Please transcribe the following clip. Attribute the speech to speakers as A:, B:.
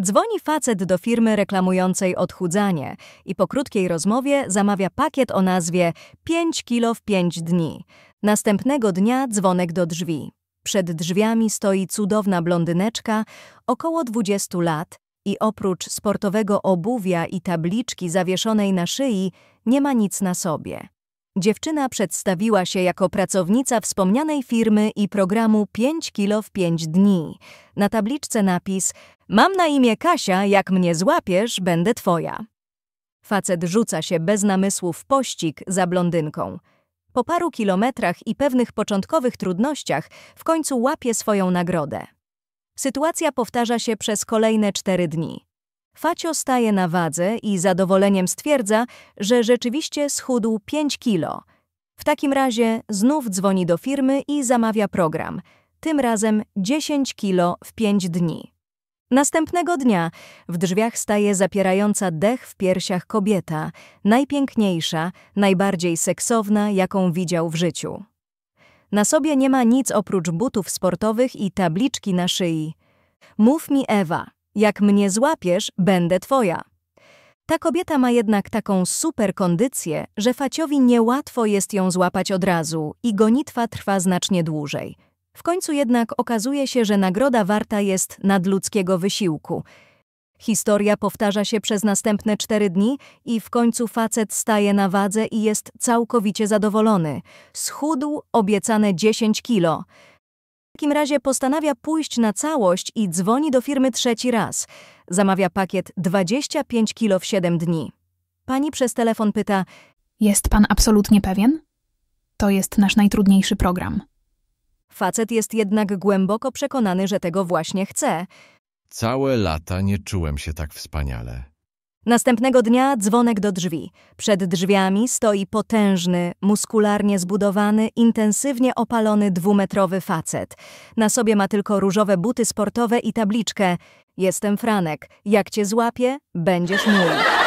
A: Dzwoni facet do firmy reklamującej odchudzanie i po krótkiej rozmowie zamawia pakiet o nazwie 5 kilo w 5 dni. Następnego dnia dzwonek do drzwi. Przed drzwiami stoi cudowna blondyneczka, około 20 lat i oprócz sportowego obuwia i tabliczki zawieszonej na szyi nie ma nic na sobie. Dziewczyna przedstawiła się jako pracownica wspomnianej firmy i programu 5 kilo w 5 dni. Na tabliczce napis Mam na imię Kasia, jak mnie złapiesz, będę twoja. Facet rzuca się bez namysłu w pościg za blondynką. Po paru kilometrach i pewnych początkowych trudnościach w końcu łapie swoją nagrodę. Sytuacja powtarza się przez kolejne cztery dni. Facio staje na wadze i zadowoleniem stwierdza, że rzeczywiście schudł 5 kilo. W takim razie znów dzwoni do firmy i zamawia program. Tym razem 10 kilo w 5 dni. Następnego dnia w drzwiach staje zapierająca dech w piersiach kobieta, najpiękniejsza, najbardziej seksowna, jaką widział w życiu. Na sobie nie ma nic oprócz butów sportowych i tabliczki na szyi. Mów mi Ewa, jak mnie złapiesz, będę twoja. Ta kobieta ma jednak taką super kondycję, że faciowi niełatwo jest ją złapać od razu i gonitwa trwa znacznie dłużej. W końcu jednak okazuje się, że nagroda warta jest nadludzkiego wysiłku. Historia powtarza się przez następne cztery dni i w końcu facet staje na wadze i jest całkowicie zadowolony. Schudł obiecane 10 kilo. W takim razie postanawia pójść na całość i dzwoni do firmy trzeci raz. Zamawia pakiet 25 kilo w 7 dni. Pani przez telefon pyta: Jest pan absolutnie pewien? To jest nasz najtrudniejszy program. Facet jest jednak głęboko przekonany, że tego właśnie chce.
B: Całe lata nie czułem się tak wspaniale.
A: Następnego dnia dzwonek do drzwi. Przed drzwiami stoi potężny, muskularnie zbudowany, intensywnie opalony dwumetrowy facet. Na sobie ma tylko różowe buty sportowe i tabliczkę Jestem Franek, jak cię złapię,
B: będziesz mój.